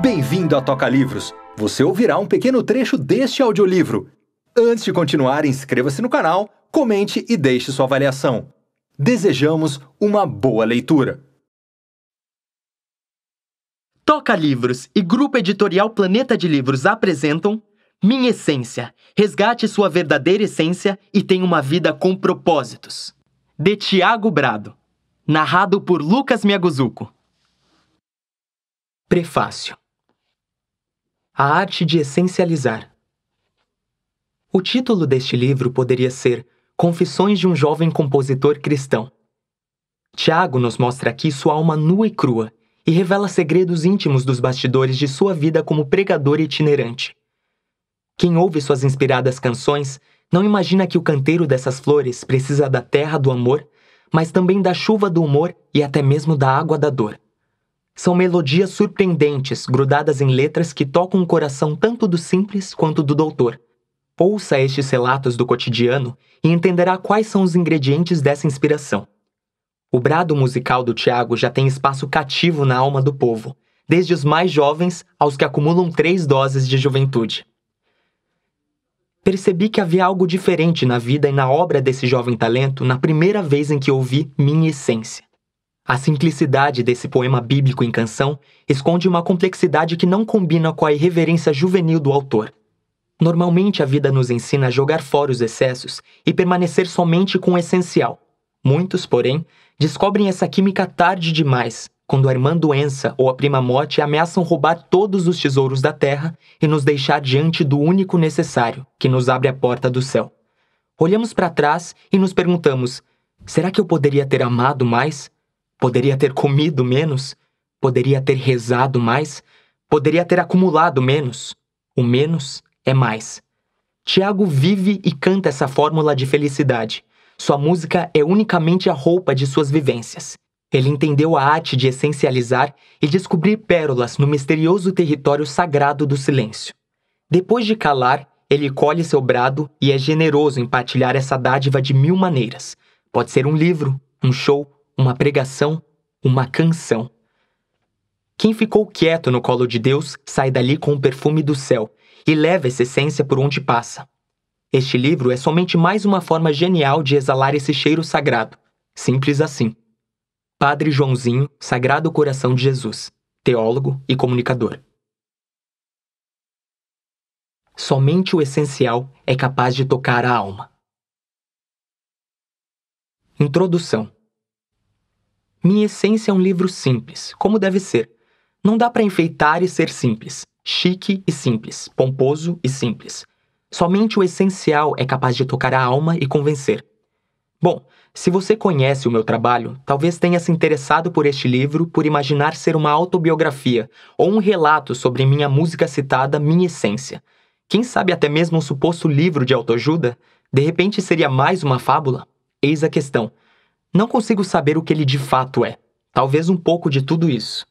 Bem-vindo a Toca Livros! Você ouvirá um pequeno trecho deste audiolivro. Antes de continuar, inscreva-se no canal, comente e deixe sua avaliação. Desejamos uma boa leitura! Toca Livros e Grupo Editorial Planeta de Livros apresentam Minha Essência. Resgate sua verdadeira essência e tenha uma vida com propósitos. De Tiago Brado. Narrado por Lucas Miyaguzuko. Prefácio. A Arte de Essencializar. O título deste livro poderia ser Confissões de um Jovem Compositor Cristão. Tiago nos mostra aqui sua alma nua e crua e revela segredos íntimos dos bastidores de sua vida como pregador itinerante. Quem ouve suas inspiradas canções não imagina que o canteiro dessas flores precisa da terra do amor, mas também da chuva do humor e até mesmo da água da dor. São melodias surpreendentes, grudadas em letras que tocam o coração tanto do simples quanto do doutor. Ouça estes relatos do cotidiano e entenderá quais são os ingredientes dessa inspiração. O brado musical do Tiago já tem espaço cativo na alma do povo, desde os mais jovens aos que acumulam três doses de juventude. Percebi que havia algo diferente na vida e na obra desse jovem talento na primeira vez em que ouvi minha essência. A simplicidade desse poema bíblico em canção esconde uma complexidade que não combina com a irreverência juvenil do autor. Normalmente a vida nos ensina a jogar fora os excessos e permanecer somente com o essencial. Muitos, porém, descobrem essa química tarde demais, quando a irmã doença ou a prima morte ameaçam roubar todos os tesouros da terra e nos deixar diante do único necessário, que nos abre a porta do céu. Olhamos para trás e nos perguntamos: será que eu poderia ter amado mais? Poderia ter comido menos, poderia ter rezado mais, poderia ter acumulado menos. O menos é mais. Tiago vive e canta essa fórmula de felicidade. Sua música é unicamente a roupa de suas vivências. Ele entendeu a arte de essencializar e descobrir pérolas no misterioso território sagrado do silêncio. Depois de calar, ele colhe seu brado e é generoso em partilhar essa dádiva de mil maneiras. Pode ser um livro, um show, uma pregação, uma canção. Quem ficou quieto no colo de Deus sai dali com o perfume do céu e leva essa essência por onde passa. Este livro é somente mais uma forma genial de exalar esse cheiro sagrado. Simples assim. Padre Joãozinho, Sagrado Coração de Jesus, teólogo e comunicador. Somente o essencial é capaz de tocar a alma. Introdução minha Essência é um livro simples, como deve ser. Não dá para enfeitar e ser simples, chique e simples, pomposo e simples. Somente o essencial é capaz de tocar a alma e convencer. Bom, se você conhece o meu trabalho, talvez tenha se interessado por este livro por imaginar ser uma autobiografia ou um relato sobre minha música citada Minha Essência. Quem sabe até mesmo um suposto livro de autoajuda? De repente seria mais uma fábula? Eis a questão. Não consigo saber o que ele de fato é. Talvez um pouco de tudo isso.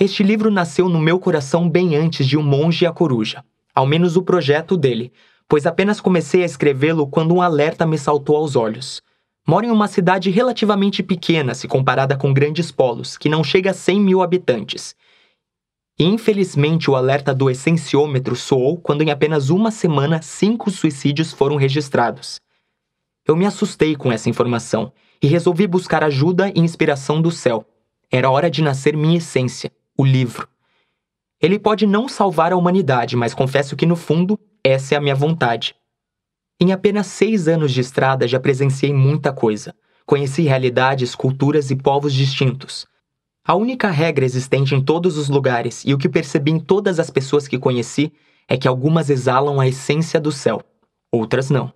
Este livro nasceu no meu coração bem antes de O Monge e a Coruja, ao menos o projeto dele, pois apenas comecei a escrevê-lo quando um alerta me saltou aos olhos. Moro em uma cidade relativamente pequena se comparada com grandes polos, que não chega a 100 mil habitantes. E infelizmente o alerta do essenciômetro soou quando em apenas uma semana cinco suicídios foram registrados. Eu me assustei com essa informação e resolvi buscar ajuda e inspiração do céu. Era hora de nascer minha essência, o livro. Ele pode não salvar a humanidade, mas confesso que, no fundo, essa é a minha vontade. Em apenas seis anos de estrada já presenciei muita coisa. Conheci realidades, culturas e povos distintos. A única regra existente em todos os lugares e o que percebi em todas as pessoas que conheci é que algumas exalam a essência do céu, outras não.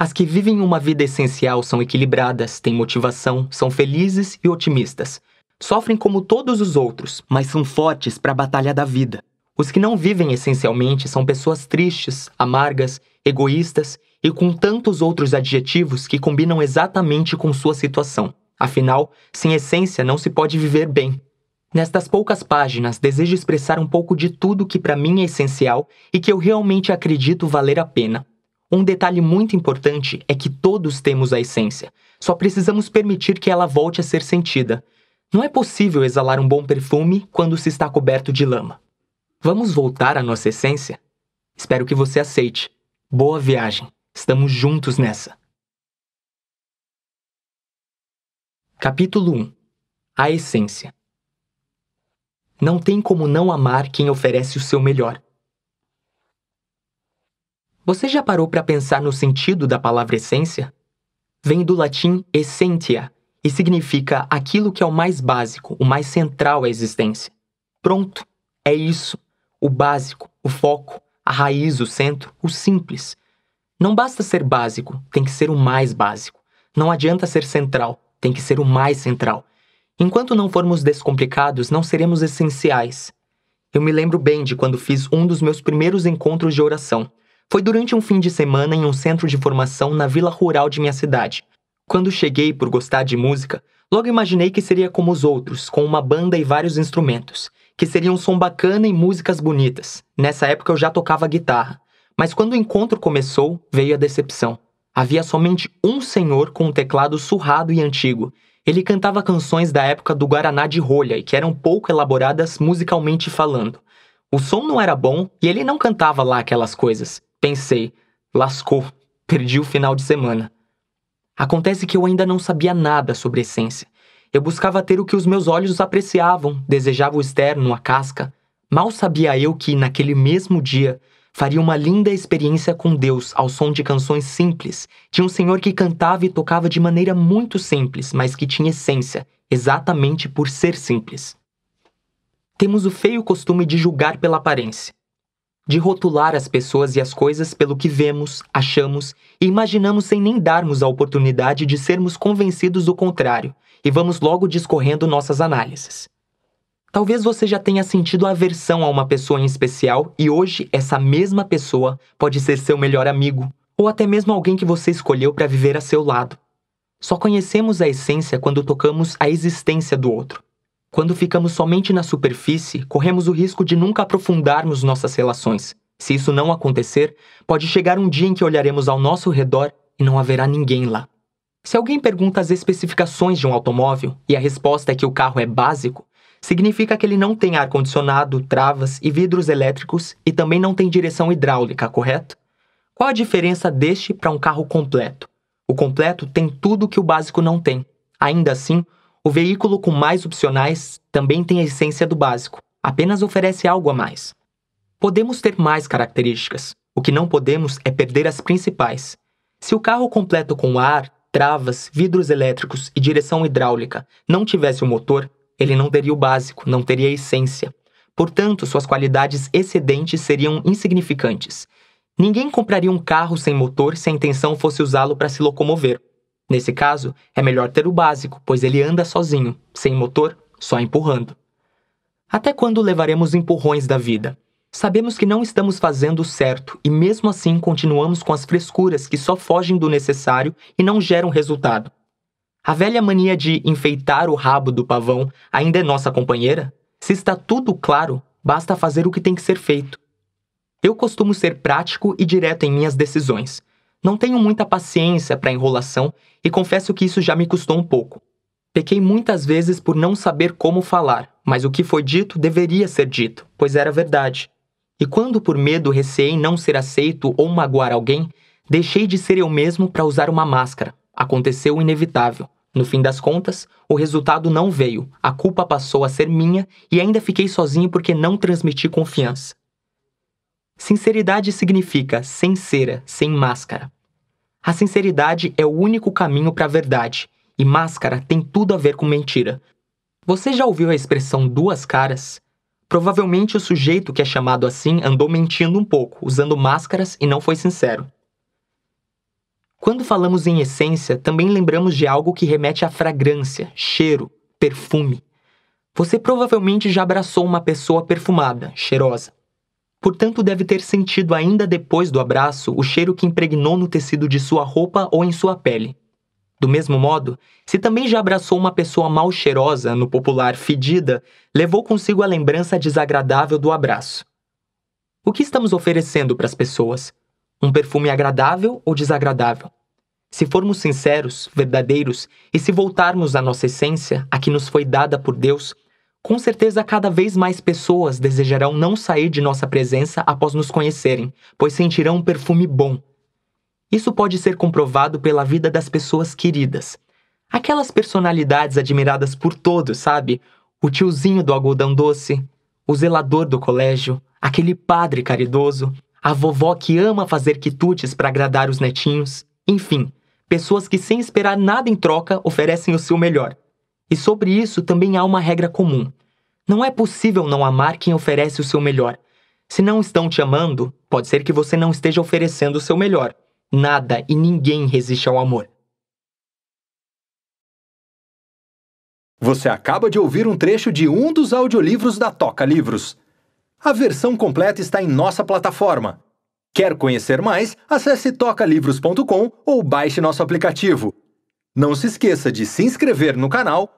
As que vivem uma vida essencial são equilibradas, têm motivação, são felizes e otimistas. Sofrem como todos os outros, mas são fortes para a batalha da vida. Os que não vivem essencialmente são pessoas tristes, amargas, egoístas e com tantos outros adjetivos que combinam exatamente com sua situação. Afinal, sem essência não se pode viver bem. Nestas poucas páginas, desejo expressar um pouco de tudo que para mim é essencial e que eu realmente acredito valer a pena. Um detalhe muito importante é que todos temos a essência, só precisamos permitir que ela volte a ser sentida. Não é possível exalar um bom perfume quando se está coberto de lama. Vamos voltar à nossa essência? Espero que você aceite. Boa viagem. Estamos juntos nessa. Capítulo 1 A Essência Não tem como não amar quem oferece o seu melhor. Você já parou para pensar no sentido da palavra essência? Vem do latim essentia e significa aquilo que é o mais básico, o mais central à existência. Pronto, é isso. O básico, o foco, a raiz, o centro, o simples. Não basta ser básico, tem que ser o mais básico. Não adianta ser central, tem que ser o mais central. Enquanto não formos descomplicados, não seremos essenciais. Eu me lembro bem de quando fiz um dos meus primeiros encontros de oração. Foi durante um fim de semana em um centro de formação na vila rural de minha cidade. Quando cheguei por gostar de música, logo imaginei que seria como os outros, com uma banda e vários instrumentos, que seria um som bacana e músicas bonitas. Nessa época eu já tocava guitarra, mas quando o encontro começou, veio a decepção. Havia somente um senhor com um teclado surrado e antigo. Ele cantava canções da época do Guaraná de rolha e que eram pouco elaboradas musicalmente falando. O som não era bom e ele não cantava lá aquelas coisas. Pensei, lascou, perdi o final de semana. Acontece que eu ainda não sabia nada sobre essência. Eu buscava ter o que os meus olhos apreciavam, desejava o externo, a casca. Mal sabia eu que, naquele mesmo dia, faria uma linda experiência com Deus ao som de canções simples, de um senhor que cantava e tocava de maneira muito simples, mas que tinha essência, exatamente por ser simples. Temos o feio costume de julgar pela aparência de rotular as pessoas e as coisas pelo que vemos, achamos e imaginamos sem nem darmos a oportunidade de sermos convencidos do contrário, e vamos logo discorrendo nossas análises. Talvez você já tenha sentido aversão a uma pessoa em especial e hoje essa mesma pessoa pode ser seu melhor amigo, ou até mesmo alguém que você escolheu para viver a seu lado. Só conhecemos a essência quando tocamos a existência do outro, quando ficamos somente na superfície, corremos o risco de nunca aprofundarmos nossas relações. Se isso não acontecer, pode chegar um dia em que olharemos ao nosso redor e não haverá ninguém lá. Se alguém pergunta as especificações de um automóvel e a resposta é que o carro é básico, significa que ele não tem ar-condicionado, travas e vidros elétricos e também não tem direção hidráulica, correto? Qual a diferença deste para um carro completo? O completo tem tudo que o básico não tem. Ainda assim, o veículo com mais opcionais também tem a essência do básico, apenas oferece algo a mais. Podemos ter mais características, o que não podemos é perder as principais. Se o carro completo com ar, travas, vidros elétricos e direção hidráulica não tivesse o motor, ele não teria o básico, não teria a essência. Portanto, suas qualidades excedentes seriam insignificantes. Ninguém compraria um carro sem motor se a intenção fosse usá-lo para se locomover. Nesse caso, é melhor ter o básico, pois ele anda sozinho, sem motor, só empurrando. Até quando levaremos empurrões da vida? Sabemos que não estamos fazendo o certo e, mesmo assim, continuamos com as frescuras que só fogem do necessário e não geram resultado. A velha mania de enfeitar o rabo do pavão ainda é nossa companheira? Se está tudo claro, basta fazer o que tem que ser feito. Eu costumo ser prático e direto em minhas decisões, não tenho muita paciência para enrolação e confesso que isso já me custou um pouco. Pequei muitas vezes por não saber como falar, mas o que foi dito deveria ser dito, pois era verdade. E quando por medo receei não ser aceito ou magoar alguém, deixei de ser eu mesmo para usar uma máscara. Aconteceu o inevitável. No fim das contas, o resultado não veio, a culpa passou a ser minha e ainda fiquei sozinho porque não transmiti confiança. Sinceridade significa sem cera, sem máscara. A sinceridade é o único caminho para a verdade, e máscara tem tudo a ver com mentira. Você já ouviu a expressão duas caras? Provavelmente o sujeito que é chamado assim andou mentindo um pouco, usando máscaras e não foi sincero. Quando falamos em essência, também lembramos de algo que remete à fragrância, cheiro, perfume. Você provavelmente já abraçou uma pessoa perfumada, cheirosa. Portanto, deve ter sentido ainda depois do abraço o cheiro que impregnou no tecido de sua roupa ou em sua pele. Do mesmo modo, se também já abraçou uma pessoa mal cheirosa, no popular fedida, levou consigo a lembrança desagradável do abraço. O que estamos oferecendo para as pessoas? Um perfume agradável ou desagradável? Se formos sinceros, verdadeiros e se voltarmos à nossa essência, a que nos foi dada por Deus, com certeza, cada vez mais pessoas desejarão não sair de nossa presença após nos conhecerem, pois sentirão um perfume bom. Isso pode ser comprovado pela vida das pessoas queridas. Aquelas personalidades admiradas por todos, sabe? O tiozinho do algodão doce, o zelador do colégio, aquele padre caridoso, a vovó que ama fazer quitutes para agradar os netinhos, enfim, pessoas que sem esperar nada em troca oferecem o seu melhor. E sobre isso também há uma regra comum. Não é possível não amar quem oferece o seu melhor. Se não estão te amando, pode ser que você não esteja oferecendo o seu melhor. Nada e ninguém resiste ao amor. Você acaba de ouvir um trecho de um dos audiolivros da Toca Livros. A versão completa está em nossa plataforma. Quer conhecer mais? Acesse tocalivros.com ou baixe nosso aplicativo. Não se esqueça de se inscrever no canal